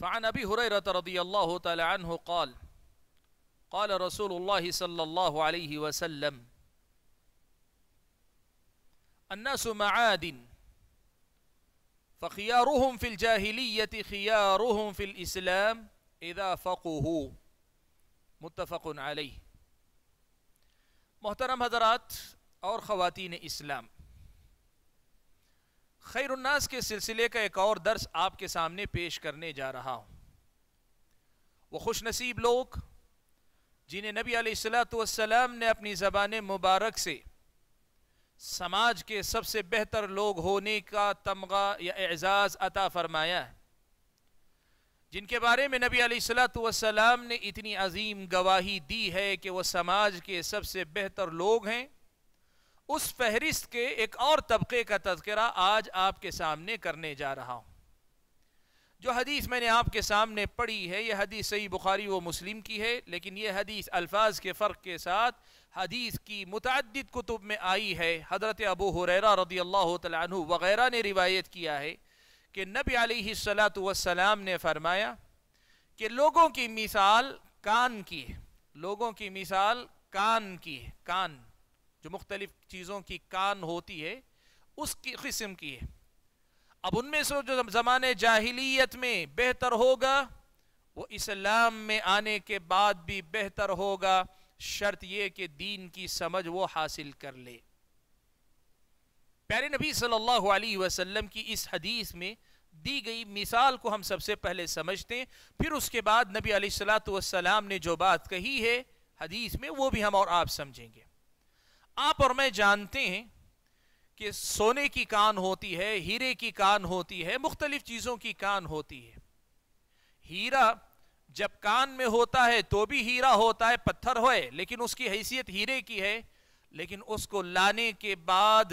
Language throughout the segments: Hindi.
فعن أبي هريرة رضي الله تعالى عنه قال قال رسول الله صلى الله عليه وسلم الناس معادن فخيارهم في الجاهلية خيارهم في الإسلام إذا فقهوا متفق عليه محترم حضرات اور خواتین اسلام खैरनास के सिलसिले का एक और दर्स आपके सामने पेश करने जा रहा हूँ वो खुश नसीब लोग जिन्हें नबी सलाम ने अपनी ज़बान मुबारक से समाज के सबसे बेहतर लोग होने का तमगा या एजाज़ अता फरमाया है जिनके बारे में नबी सलाम ने इतनी अजीम गवाही दी है कि वह समाज के सबसे बेहतर लोग हैं उस फहरिस्त के एक और तबके का तस्करा आज आपके सामने करने जा रहा हूँ जो हदीस मैंने आपके सामने पढ़ी है यह हदीस सही बुखारी व मुस्लिम की है लेकिन यह हदीस अल्फाज के फ़र्क के साथ हदीस की मुतद कुतुब में आई है हज़रत अबू हुररा रदी अल्लाह तु वग़ैरह ने रिवायत किया है कि नबी सलाम ने फरमाया कि लोगों की मिसाल कान की है लोगों की मिसाल कान की है कान जो मुख्तलिफ़ चीज़ों की कान होती है उसकी किस्म की है अब उनमें से जो ज़माने जाहिलियत में बेहतर होगा वो इस्लाम में आने के बाद भी बेहतर होगा शर्त यह कि दीन की समझ वो हासिल कर ले प्यारे नबी सल्लल्लाहु अलैहि वसल्लम की इस हदीस में दी गई मिसाल को हम सबसे पहले समझते हैं फिर उसके बाद नबी सलाम ने जो बात कही है हदीस में वो भी हम और आप समझेंगे आप और मैं जानते हैं कि सोने की कान होती है हीरे की कान होती है मुख्तलिफ चीज़ों की कान होती है हीरा जब कान में होता है तो भी हीरा होता है पत्थर होए लेकिन उसकी हैसियत हीरे की है लेकिन उसको लाने के बाद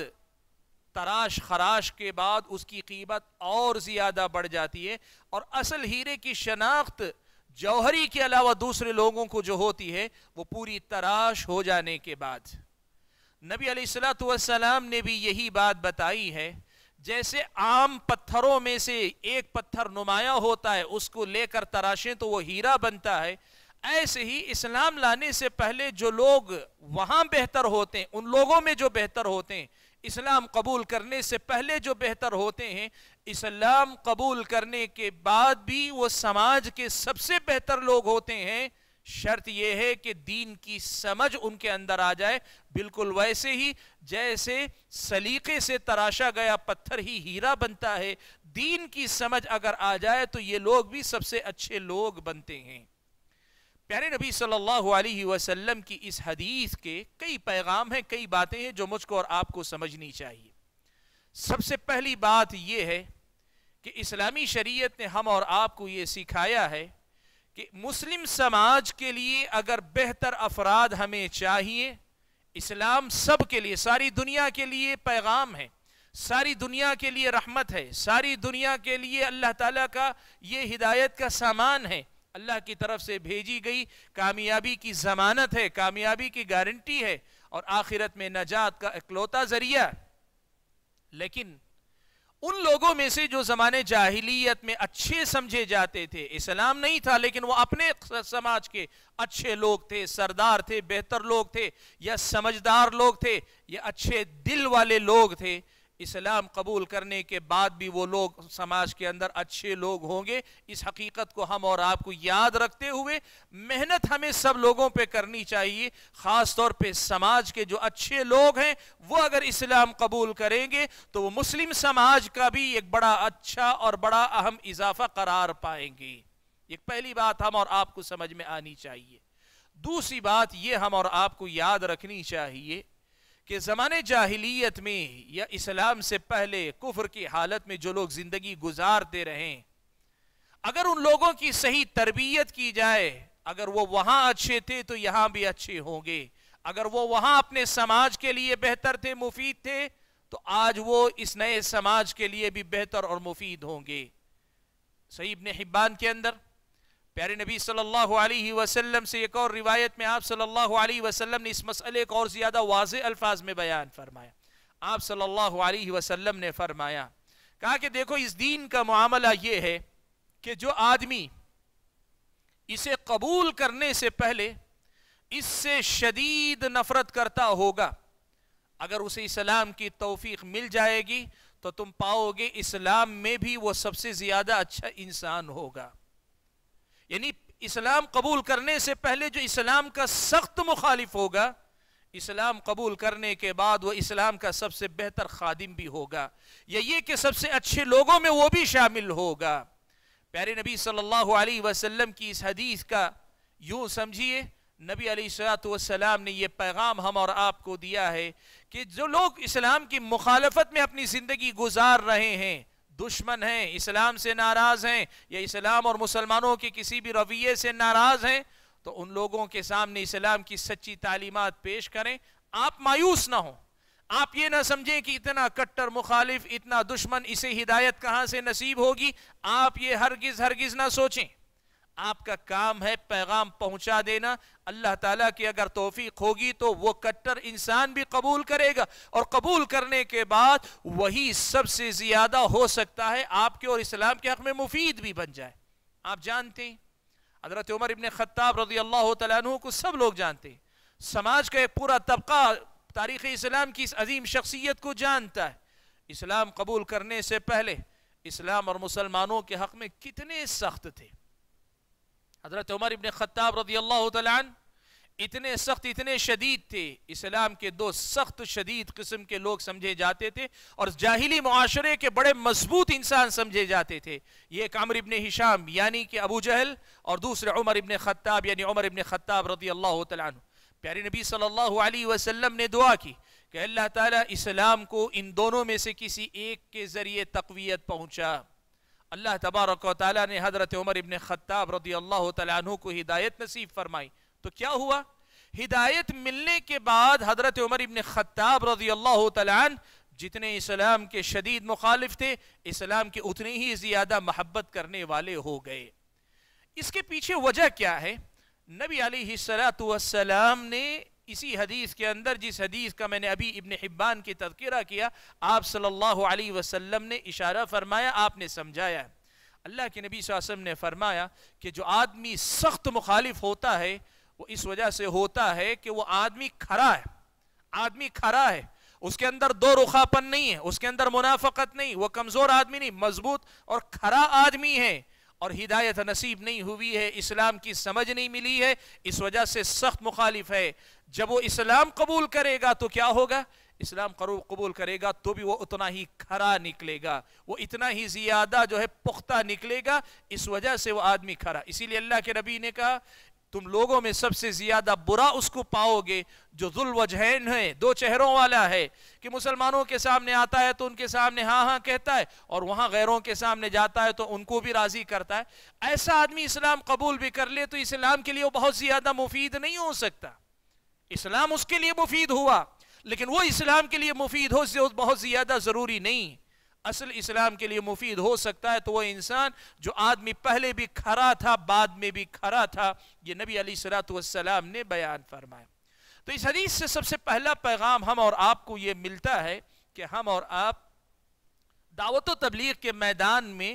तराश खराश के बाद उसकी कीमत और ज़्यादा बढ़ जाती है और असल हीरे की शनाख्त जौहरी के अलावा दूसरे लोगों को जो होती है वो पूरी तराश हो जाने के बाद नबी सलाम ने भी यही बात बताई है जैसे आम पत्थरों में से एक पत्थर नुमाया होता है उसको लेकर तराशें तो वो हीरा बनता है ऐसे ही इस्लाम लाने से पहले जो लोग वहाँ बेहतर होते हैं उन लोगों में जो बेहतर होते हैं इस्लाम कबूल करने से पहले जो बेहतर होते हैं इस्लाम कबूल करने के बाद भी वो समाज के सबसे बेहतर लोग होते हैं शर्त यह है कि दीन की समझ उनके अंदर आ जाए बिल्कुल वैसे ही जैसे सलीके से तराशा गया पत्थर ही हीरा बनता है दीन की समझ अगर आ जाए तो ये लोग भी सबसे अच्छे लोग बनते हैं प्यारे नबी सल्लल्लाहु अलैहि वसल्लम की इस हदीस के कई पैगाम हैं कई बातें हैं जो मुझको और आपको समझनी चाहिए सबसे पहली बात यह है कि इस्लामी शरीयत ने हम और आपको ये सिखाया है कि मुस्लिम समाज के लिए अगर बेहतर अफराद हमें चाहिए इस्लाम सब के लिए सारी दुनिया के लिए पैगाम है सारी दुनिया के लिए रहमत है सारी दुनिया के लिए अल्लाह ताला का ये हिदायत का सामान है अल्लाह की तरफ से भेजी गई कामयाबी की जमानत है कामयाबी की गारंटी है और आखिरत में नजात का इकलौता जरिया लेकिन उन लोगों में से जो ज़माने जाहिलियत में अच्छे समझे जाते थे इस्लाम नहीं था लेकिन वो अपने समाज के अच्छे लोग थे सरदार थे बेहतर लोग थे या समझदार लोग थे या अच्छे दिल वाले लोग थे इस्लाम कबूल करने के बाद भी वो लोग समाज के अंदर अच्छे लोग होंगे इस हकीकत को हम और आपको याद रखते हुए मेहनत हमें सब लोगों पे करनी चाहिए ख़ास तौर पे समाज के जो अच्छे लोग हैं वो अगर इस्लाम कबूल करेंगे तो वो मुस्लिम समाज का भी एक बड़ा अच्छा और बड़ा अहम इजाफा करार पाएंगे एक पहली बात हम और आपको समझ में आनी चाहिए दूसरी बात ये हम और आपको याद रखनी चाहिए कि ज़माने जाहिलियत में या इस्लाम से पहले कुफर की हालत में जो लोग ज़िंदगी गुजारते रहे अगर उन लोगों की सही तरबियत की जाए अगर वो वहाँ अच्छे थे तो यहाँ भी अच्छे होंगे अगर वो वहां अपने समाज के लिए बेहतर थे मुफीद थे तो आज वो इस नए समाज के लिए भी बेहतर और मुफीद होंगे सही ने हिब्बान के अंदर प्यारे नबी सल्लल्लाहु अलैहि वसल्लम से एक और रिवायत में आप सल्लल्लाहु अलैहि वसल्लम ने इस मसले को और ज़्यादा वाज अल्फाज में बयान फरमाया आप सल्लल्लाहु अलैहि वसल्लम ने फरमाया कहा कि देखो इस दीन का मामला ये है कि जो आदमी इसे कबूल करने से पहले इससे शदीद नफरत करता होगा अगर उसे इस्लाम की तोफीक मिल जाएगी तो तुम पाओगे इस्लाम में भी वो सबसे ज़्यादा अच्छा इंसान होगा यानी इस्लाम कबूल करने से पहले जो इस्लाम का सख्त मुखालिफ होगा इस्लाम कबूल करने के बाद वह इस्लाम का सबसे बेहतर खादिम भी होगा या ये कि सबसे अच्छे लोगों में वो भी शामिल होगा प्यारे नबी सल्लल्लाहु अलैहि वसल्लम की इस हदीस का यूं समझिए नबी अलैहिस्सलाम ने यह पैगाम हम और आपको दिया है कि जो लोग इस्लाम की मुखालफत में अपनी ज़िंदगी गुजार रहे हैं दुश्मन हैं इस्लाम से नाराज़ हैं या इस्लाम और मुसलमानों के किसी भी रवैये से नाराज़ हैं तो उन लोगों के सामने इस्लाम की सच्ची तालीमत पेश करें आप मायूस ना हो आप ये ना समझें कि इतना कट्टर मुखालिफ इतना दुश्मन इसे हिदायत कहाँ से नसीब होगी आप ये हरगिज़ हरगिज़ ना सोचें आपका काम है पैगाम पहुंचा देना अल्लाह ताला की अगर तोफीक होगी तो वो कट्टर इंसान भी कबूल करेगा और कबूल करने के बाद वही सबसे ज़्यादा हो सकता है आपके और इस्लाम के हक़ में मुफीद भी बन जाए आप जानते हैं हजरत उमर इबन ख़त्ताब रजी अल्लाह तु को सब लोग जानते हैं समाज का एक पूरा तबका तारीख़ इस्लाम की इस अजीम शख्सियत को जानता है इस्लाम कबूल करने से पहले इस्लाम और मुसलमानों के हक़ में कितने सख्त थे हजरत उमर इबन ख़त्ताब रजी अल्लाह तन इतने सख्त इतने शदीद थे इस्लाम के दो सख्त शदीद किस्म के लोग समझे जाते थे और जाहिली माशरे के बड़े मजबूत इंसान समझे जाते थे ये एक अमर इबन हिशाम यानी कि अबू जहल और दूसरे उमर इबन ख़त्ताब यानी उमर इबन ख़त्ताब रजी अल्लाह तन प्यारे नबी सल्लल्लाहु अलैहि वसल्लम ने दुआ की कि अल्लाह ताला इस्लाम को इन दोनों में से किसी एक के ज़रिए तकवीत पहुंचा अल्लाह तबारक ने हज़रत उमर इबन ख़त्ताब रदी अल्लाह तु को हिदायत नसीब फरमाई तो क्या हुआ हिदायत मिलने के बाद हज़रत उमर इबन ख़त्ताब रदी अल्लाह तन जितने इस्लाम के शदीद मुखालिफ थे इस्लाम के उतने ही ज़्यादा महब्बत करने वाले हो गए इसके पीछे वजह क्या है नबी सलाम ने इसी हदीस के अंदर जिस हदीस का मैंने अभी इब्न हिब्बान की तस्करा किया आप सल्लल्लाहु अलैहि वसल्लम ने इशारा फरमाया आपने समझाया है अल्लाह के नबी वसम ने फरमाया कि जो आदमी सख्त मुखालिफ होता है वो इस वजह से होता है कि वो आदमी खरा है आदमी खरा है उसके अंदर दो रुखापन नहीं है उसके अंदर मुनाफकत नहीं वो कमज़ोर आदमी नहीं मजबूत और खरा आदमी है और हिदायत नसीब नहीं हुई है इस्लाम की समझ नहीं मिली है इस वजह से सख्त मुखालिफ है जब वो इस्लाम कबूल करेगा तो क्या होगा इस्लाम कबूल करेगा तो भी वो उतना ही खरा निकलेगा वो इतना ही ज़्यादा जो है पुख्ता निकलेगा इस वजह से वो आदमी खरा इसीलिए अल्लाह के नबी ने कहा तुम लोगों में सबसे ज्यादा बुरा उसको पाओगे जो जुलवजहन है दो चेहरों वाला है कि मुसलमानों के सामने आता है तो उनके सामने हाँ हाँ कहता है और वहां गैरों के सामने जाता है तो उनको भी राज़ी करता है ऐसा आदमी इस्लाम कबूल भी कर ले तो इस्लाम के लिए वो बहुत ज़्यादा मुफीद नहीं हो सकता इस्लाम उसके लिए मुफीद हुआ लेकिन वो इस्लाम के लिए मुफीद हो बहुत ज़्यादा ज़रूरी नहीं असल इस्लाम के लिए मुफीद हो सकता है तो वह इंसान जो आदमी पहले भी खरा था बाद में भी खरा था यह नबी अली सलाम ने बयान फरमाया तो इस हदीस से सबसे पहला पैगाम हम और आपको यह मिलता है कि हम और आप दावत तबलीग के मैदान में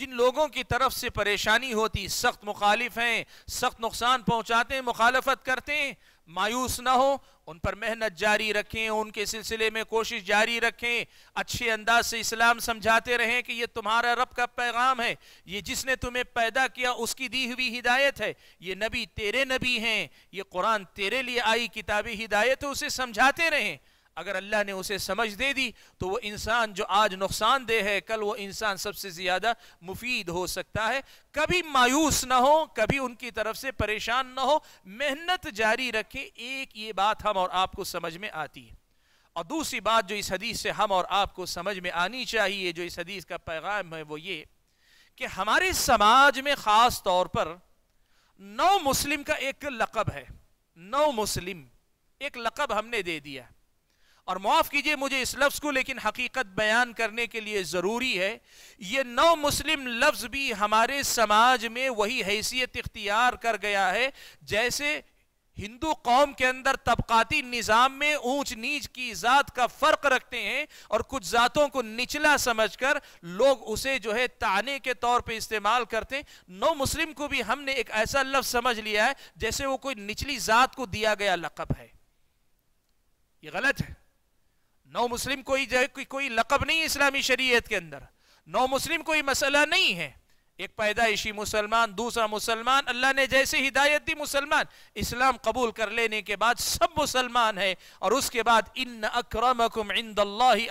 जिन लोगों की तरफ से परेशानी होती सख्त मुखालिफ हैं सख्त नुकसान पहुंचाते हैं मुखालफत करते हैं मायूस ना हो उन पर मेहनत जारी रखें उनके सिलसिले में कोशिश जारी रखें अच्छे अंदाज से इस्लाम समझाते रहें कि ये तुम्हारा रब का पैगाम है ये जिसने तुम्हें पैदा किया उसकी दी हुई हिदायत है ये नबी तेरे नबी हैं ये कुरान तेरे लिए आई किताबी हिदायत है उसे समझाते रहें अगर अल्लाह ने उसे समझ दे दी तो वो इंसान जो आज नुकसानदेह है कल वो इंसान सबसे ज़्यादा मुफीद हो सकता है कभी मायूस ना हो कभी उनकी तरफ से परेशान ना हो मेहनत जारी रखे एक ये बात हम और आपको समझ में आती है और दूसरी बात जो इस हदीस से हम और आपको समझ में आनी चाहिए जो इस हदीस का पैगाम है वो ये कि हमारे समाज में ख़ास तौर पर नौ मुस्लिम का एक लकब है नौ मुस्लिम एक लकब हमने दे दिया और माफ़ कीजिए मुझे इस लफ्ज़ को लेकिन हकीकत बयान करने के लिए ज़रूरी है ये नौ मुस्लिम लफ्ज़ भी हमारे समाज में वही हैसियत इख्तियार कर गया है जैसे हिंदू कौम के अंदर तबकाती निज़ाम में ऊंच नीच की ज़ात का फ़र्क रखते हैं और कुछ ज़ातों को निचला समझकर लोग उसे जो है ताने के तौर पे इस्तेमाल करते हैं नौ मुस्लिम को भी हमने एक ऐसा लफ्ज़ समझ लिया है जैसे वो कोई निचली ज़ात को दिया गया लकब है ये गलत है नौ मुस्लिम कोई कोई कोई लकब नहीं है इस्लामी शरीयत के अंदर नौ मुस्लिम कोई मसला नहीं है एक पैदाइशी मुसलमान दूसरा मुसलमान अल्लाह ने जैसे हिदायत दी मुसलमान इस्लाम कबूल कर लेने के बाद सब मुसलमान है और उसके बाद इन अक्रमकुम इंद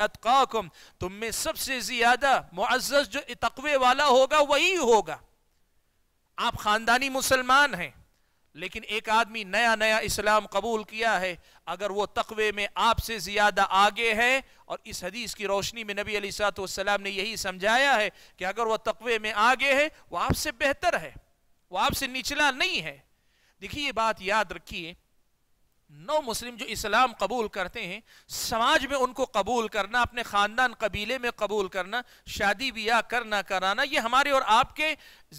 अतकाकुम तुम में सबसे ज़्यादा मुआज़ जो तकवे वाला होगा वही होगा आप ख़ानदानी मुसलमान हैं लेकिन एक आदमी नया नया इस्लाम कबूल किया है अगर वो तकवे में आपसे ज़्यादा आगे है और इस हदीस की रोशनी में नबी अली सलाम ने यही समझाया है कि अगर वह तकवे में आगे है वह आपसे बेहतर है वह आपसे निचला नहीं है देखिए ये बात याद रखिए नौ मुस्लिम जो इस्लाम कबूल करते हैं समाज में उनको कबूल करना अपने ख़ानदान कबीले में कबूल करना शादी ब्याह करना कराना ये हमारे और आपके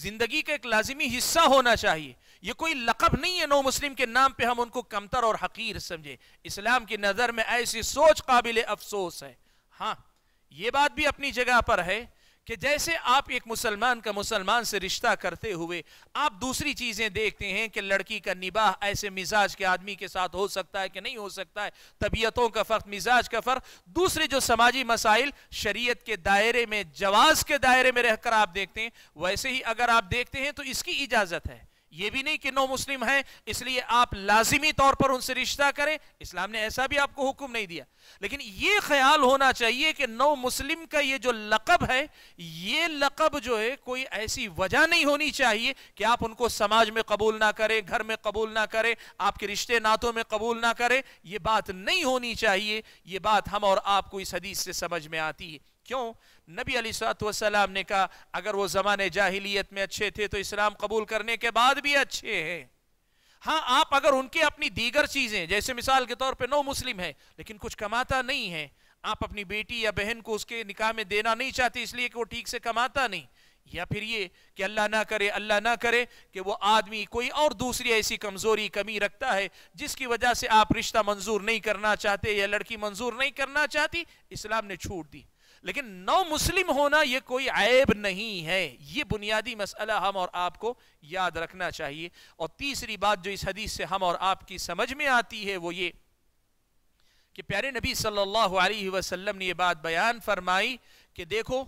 ज़िंदगी का एक लाजमी हिस्सा होना चाहिए ये कोई लकब नहीं है नौ मुस्लिम के नाम पर हम उनको कमतर और हकीर समझे इस्लाम की नज़र में ऐसी सोच काबिल अफसोस है हाँ ये बात भी अपनी जगह पर है कि जैसे आप एक मुसलमान का मुसलमान से रिश्ता करते हुए आप दूसरी चीज़ें देखते हैं कि लड़की का निबाह ऐसे मिजाज के आदमी के साथ हो सकता है कि नहीं हो सकता है तबीयतों का फ़र्क मिजाज का फ़र्क दूसरे जो समाजी मसाइल शरीयत के दायरे में जवाज़ के दायरे में रहकर आप देखते हैं वैसे ही अगर आप देखते हैं तो इसकी इजाज़त है ये भी नहीं कि नो मुस्लिम है इसलिए आप लाजिमी तौर पर उनसे रिश्ता करें इस्लाम ने ऐसा भी आपको हुक्म नहीं दिया लेकिन ये ख्याल होना चाहिए कि नो मुस्लिम का ये जो लकब है ये लकब जो है कोई ऐसी वजह नहीं होनी चाहिए कि आप उनको समाज में कबूल ना करें घर में कबूल ना करें आपके रिश्ते नातों में कबूल ना करें यह बात नहीं होनी चाहिए यह बात हम और आपको इस हदीस से समझ में आती है क्यों नबी अली सलाम ने कहा अगर वो ज़माने जाहिलियत में अच्छे थे तो इस्लाम कबूल करने के बाद भी अच्छे हैं हाँ आप अगर उनके अपनी दीगर चीज़ें जैसे मिसाल के तौर पे नो मुस्लिम है लेकिन कुछ कमाता नहीं है आप अपनी बेटी या बहन को उसके निकाह में देना नहीं चाहते इसलिए कि वो ठीक से कमाता नहीं या फिर ये कि अल्लाह ना करे अल्लाह ना करे कि वो आदमी कोई और दूसरी ऐसी कमज़ोरी कमी रखता है जिसकी वजह से आप रिश्ता मंजूर नहीं करना चाहते या लड़की मंजूर नहीं करना चाहती इस्लाम ने छूट दी लेकिन नौ मुस्लिम होना यह कोई ऐब नहीं है ये बुनियादी मसला हम और आपको याद रखना चाहिए और तीसरी बात जो इस हदीस से हम और आपकी समझ में आती है वो ये कि प्यारे नबी सल्लल्लाहु अलैहि वसल्लम ने यह बात बयान फरमाई कि देखो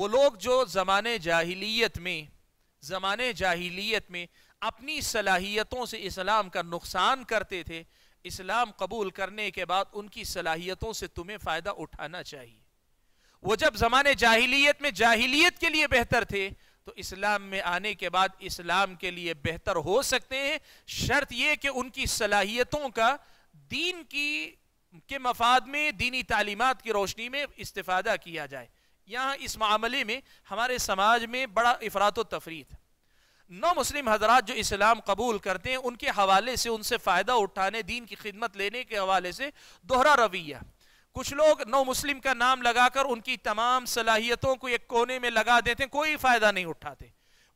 वो लोग जो ज़माने जाहिलियत में ज़माने जाहिलियत में अपनी सलाहियतों से इस्लाम का नुकसान करते थे इस्लाम कबूल करने के बाद उनकी सलाहियतों से तुम्हें फ़ायदा उठाना चाहिए वो जब ज़माने जाहिलियत में जाहिलियत के लिए बेहतर थे तो इस्लाम में आने के बाद इस्लाम के लिए बेहतर हो सकते हैं शर्त यह कि उनकी सलाहियतों का दीन की के मफाद में दीनी तालीमत की रोशनी में इस्तेफादा किया जाए यहाँ इस मामले में हमारे समाज में बड़ा अफरात तफरी था नौ मुस्लिम हजरात जो इस्लाम कबूल करते हैं उनके हवाले से उनसे फ़ायदा उठाने दीन की खिदमत लेने के हवाले से दोहरा रवैया कुछ लोग नौ मुस्लिम का नाम लगाकर उनकी तमाम सलाहियतों को एक कोने में लगा देते हैं कोई फ़ायदा नहीं उठाते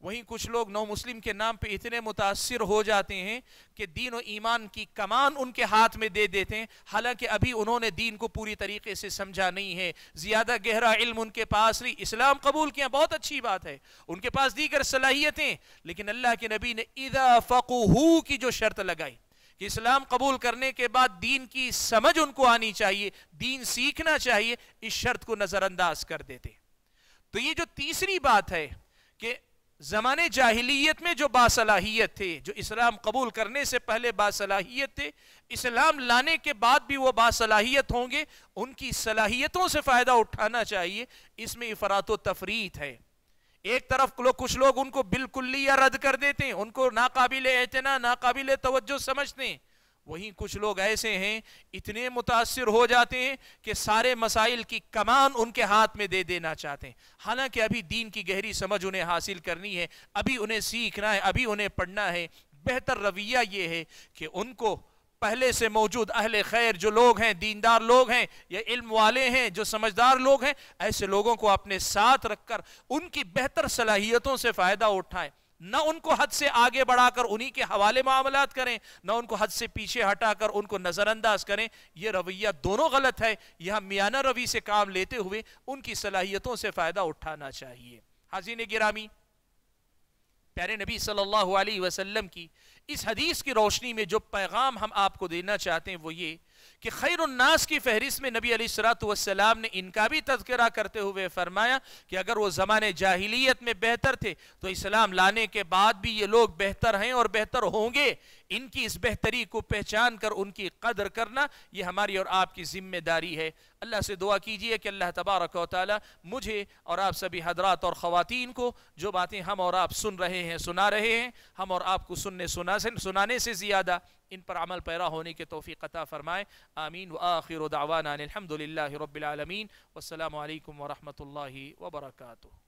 वहीं कुछ लोग नौ मुस्लिम के नाम पे इतने मुतासर हो जाते हैं कि दीन और ईमान की कमान उनके हाथ में दे देते हैं हालांकि अभी उन्होंने दीन को पूरी तरीके से समझा नहीं है ज़्यादा गहरा इल्म उनके पास नहीं इस्लाम कबूल किया बहुत अच्छी बात है उनके पास दीगर सलाहियतें लेकिन अल्लाह के नबी ने इदा फ़कू की जो शर्त लगाई कि इस्लाम कबूल करने के बाद दीन की समझ उनको आनी चाहिए दीन सीखना चाहिए इस शर्त को नज़रअंदाज कर देते तो ये जो तीसरी बात है कि जमाने जाहिलियत में जो बासलाहियत थे जो इस्लाम कबूल करने से पहले बासलाहियत थे इस्लाम लाने के बाद भी वो बासलाहियत होंगे उनकी सलाहियतों से फ़ायदा उठाना चाहिए इसमें इफरात तफरीत है एक तरफ कुछ लोग उनको बिल्कुल या रद्द कर देते हैं उनको नाकाबिल एतना नाकाबिल तवज्जो समझते हैं वहीं कुछ लोग ऐसे हैं इतने मुतासर हो जाते हैं कि सारे मसाइल की कमान उनके हाथ में दे देना चाहते हैं हालांकि अभी दीन की गहरी समझ उन्हें हासिल करनी है अभी उन्हें सीखना है अभी उन्हें पढ़ना है बेहतर रवैया ये है कि उनको पहले से मौजूद अहल खैर जो लोग हैं दीनदार लोग हैं या इल्म वाले हैं जो समझदार लोग हैं ऐसे लोगों को अपने साथ रखकर उनकी बेहतर सलाहियतों से फ़ायदा उठाएं ना उनको हद से आगे बढ़ाकर उन्हीं के हवाले मामला करें ना उनको हद से पीछे हटाकर उनको नज़रअंदाज करें यह रवैया दोनों गलत है यह मियाना रवि से काम लेते हुए उनकी सलाहियतों से फ़ायदा उठाना चाहिए हाजी ने गिरामी प्यारे नबी सल्लल्लाहु अलैहि वसल्लम की इस हदीस की रोशनी में जो पैगाम हम आपको देना चाहते हैं वो ये कि खैर उन्नास की फहरिस्त में नबी अलीसलाम ने इनका भी तस्करा करते हुए फरमाया कि अगर वो ज़माने जाहिलियत में बेहतर थे तो इस्लाम लाने के बाद भी ये लोग बेहतर हैं और बेहतर होंगे इनकी इस बेहतरी को पहचान कर उनकी कदर करना ये हमारी और आपकी ज़िम्मेदारी है अल्लाह से दुआ कीजिए कि अल्लाह तबारक मुझे और आप सभी हजरात और ख़वान को जो बातें हम और आप सुन रहे हैं सुना रहे हैं हम और आपको सुनने सुना से सुनाने से ज़्यादा इन पर अमल पैरा होने के तोफ़ी कता फ़रमाए आमीन व आखिर दावाना अलहमदिल्ला रबालमीन वालकम वरहमल वर्का